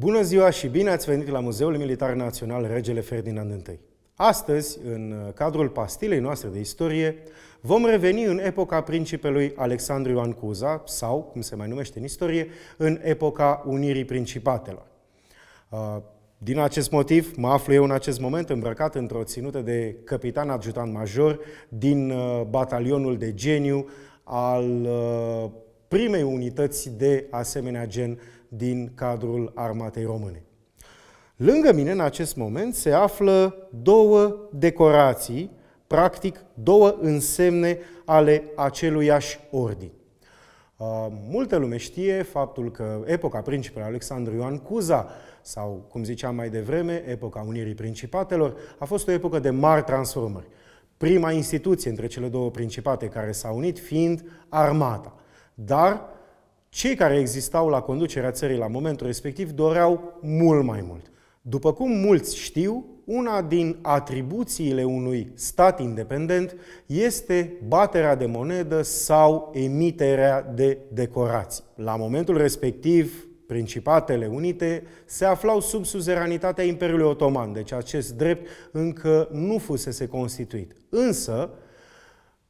Bună ziua și bine ați venit la Muzeul Militar Național Regele Ferdinand I. Astăzi, în uh, cadrul pastilei noastre de istorie, vom reveni în epoca principelui Alexandru Ioan Cuza, sau, cum se mai numește în istorie, în epoca Unirii Principatelor. Uh, din acest motiv, mă aflu eu în acest moment îmbrăcat într-o ținută de capitan adjutant major din uh, batalionul de geniu al primei unități de asemenea gen din cadrul armatei române. Lângă mine, în acest moment, se află două decorații, practic două însemne ale aceluiași ordin. Uh, multă lume știe faptul că epoca principului Alexandru Ioan Cuza, sau cum ziceam mai devreme, epoca Unirii Principatelor, a fost o epocă de mari transformări. Prima instituție între cele două principate care s-a unit fiind armata. Dar cei care existau la conducerea țării la momentul respectiv doreau mult mai mult. După cum mulți știu, una din atribuțiile unui stat independent este baterea de monedă sau emiterea de decorații. La momentul respectiv, Principatele Unite se aflau sub suzeranitatea Imperiului Otoman, deci acest drept încă nu fusese constituit. Însă,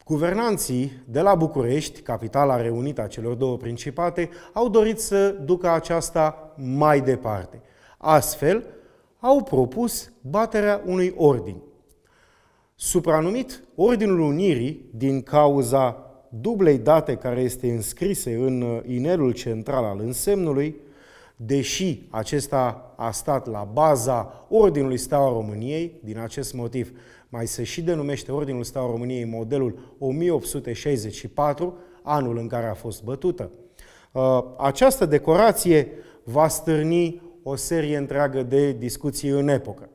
Guvernanții de la București, capitala reunită a celor două principate, au dorit să ducă aceasta mai departe. Astfel, au propus baterea unui ordin, supranumit Ordinul Unirii din cauza dublei date care este înscrise în uh, inelul central al însemnului, deși acesta a stat la baza Ordinului Steaua României, din acest motiv mai se și denumește Ordinul Steaua României modelul 1864, anul în care a fost bătută. Uh, această decorație va stârni o serie întreagă de discuții în epocă.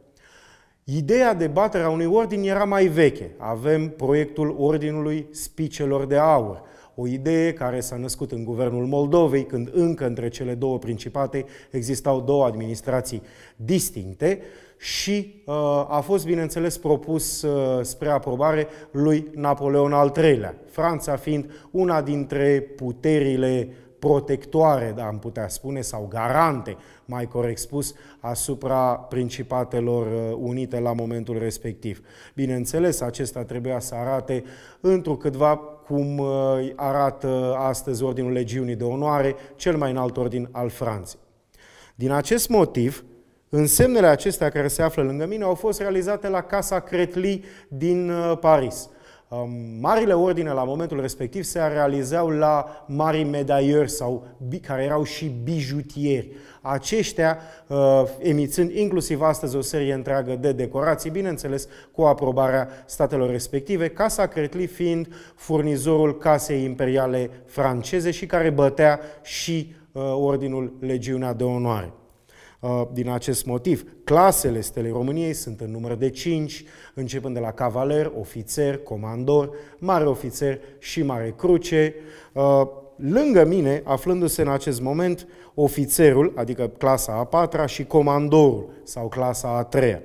Ideea de batere a unui ordin era mai veche. Avem proiectul Ordinului Spicelor de Aur – o idee care s-a născut în guvernul Moldovei, când încă între cele două principate existau două administrații distincte și uh, a fost, bineînțeles, propus uh, spre aprobare lui Napoleon al III-lea, Franța fiind una dintre puterile uh, protectoare, da, am putea spune, sau garante, mai corect spus, asupra Principatelor uh, Unite la momentul respectiv. Bineînțeles, acesta trebuia să arate întrucâtva cum uh, arată astăzi Ordinul Legiunii de Onoare, cel mai înalt ordin al Franței. Din acest motiv, Însemnele acestea care se află lângă mine au fost realizate la Casa Cretli din uh, Paris. Um, marile ordine la momentul respectiv se realizau la mari medaieri sau care erau și bijutieri. Aceștia, uh, emițând inclusiv astăzi o serie întreagă de decorații, bineînțeles cu aprobarea statelor respective, Casa Cretli fiind furnizorul casei imperiale franceze și care bătea și uh, Ordinul Legiunea de Onoare. Uh, din acest motiv. Clasele Stelei României sunt în număr de 5, începând de la cavaler, ofițer, comandor, mare ofițer și mare cruce. Uh, lângă mine, aflându-se în acest moment, ofițerul, adică clasa a patra, și comandorul sau clasa a treia.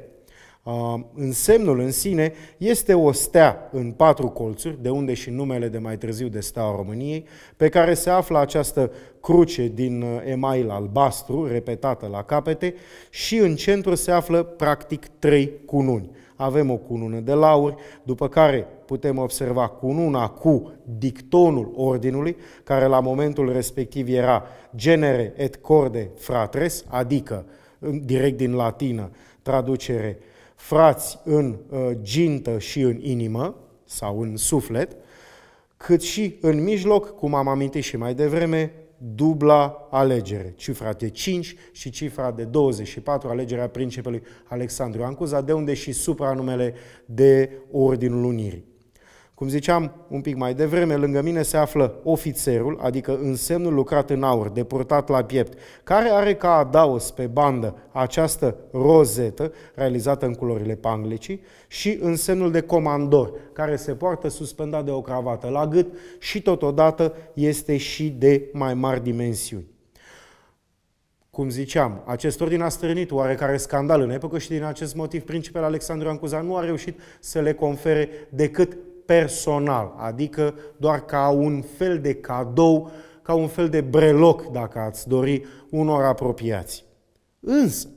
În semnul în sine este o stea în patru colțuri, de unde și numele de mai târziu de steaua României, pe care se află această cruce din uh, email albastru, repetată la capete, și în centru se află practic trei cununi. Avem o cunună de lauri, după care putem observa cununa cu dictonul ordinului, care la momentul respectiv era genere et corde fratres, adică direct din latină, traducere uh, frați în uh, gintă și în inimă sau în suflet, cât și în mijloc, cum am amintit și mai devreme, dubla alegere, cifra de 5 și cifra de 24, alegerea principelui Alexandru Ancuza, de unde și supranumele de Ordinul Unirii. Cum ziceam un pic mai devreme, lângă mine se află ofițerul, adică însemnul lucrat în aur, deportat la piept, care are ca adaos pe bandă această rozetă, realizată în culorile panglicii, și însemnul de comandor, care se poartă suspendat de o cravată la gât și totodată este și de mai mari dimensiuni. Cum ziceam, acest ordin a strânit oarecare scandal în epocă și din acest motiv principele Alexandru Ancuza nu a reușit să le confere decât personal, adică doar ca un fel de cadou, ca un fel de breloc, dacă ați dori, unor apropiați. Însă,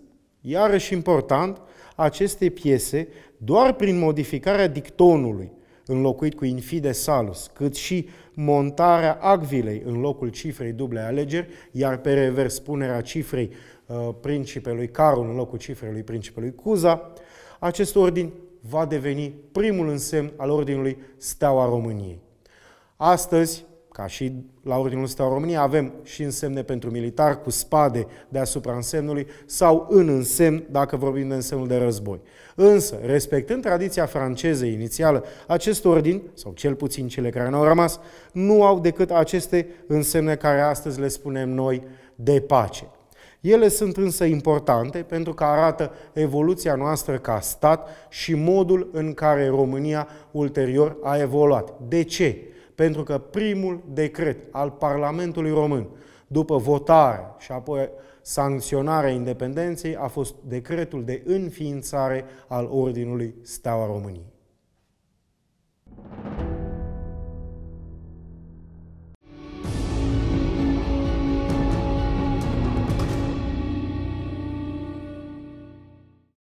iarăși important, aceste piese, doar prin modificarea dictonului, înlocuit cu infide salus, cât și montarea agvilei în locul cifrei duble alegeri, iar pe revers punerea cifrei uh, principelui Carol în locul cifrei lui principelui Cuza, acest ordin va deveni primul însemn al Ordinului Steaua României. Astăzi, ca și la Ordinul Steaua României, avem și însemne pentru militar cu spade deasupra însemnului sau în însemn, dacă vorbim de însemnul de război. Însă, respectând tradiția franceză inițială, acest ordin, sau cel puțin cele care ne au rămas, nu au decât aceste însemne care astăzi le spunem noi de pace. Ele sunt însă importante pentru că arată evoluția noastră ca stat și modul în care România ulterior a evoluat. De ce? Pentru că primul decret al Parlamentului Român, după votare și apoi sancționarea independenței, a fost decretul de înființare al Ordinului Steaua României.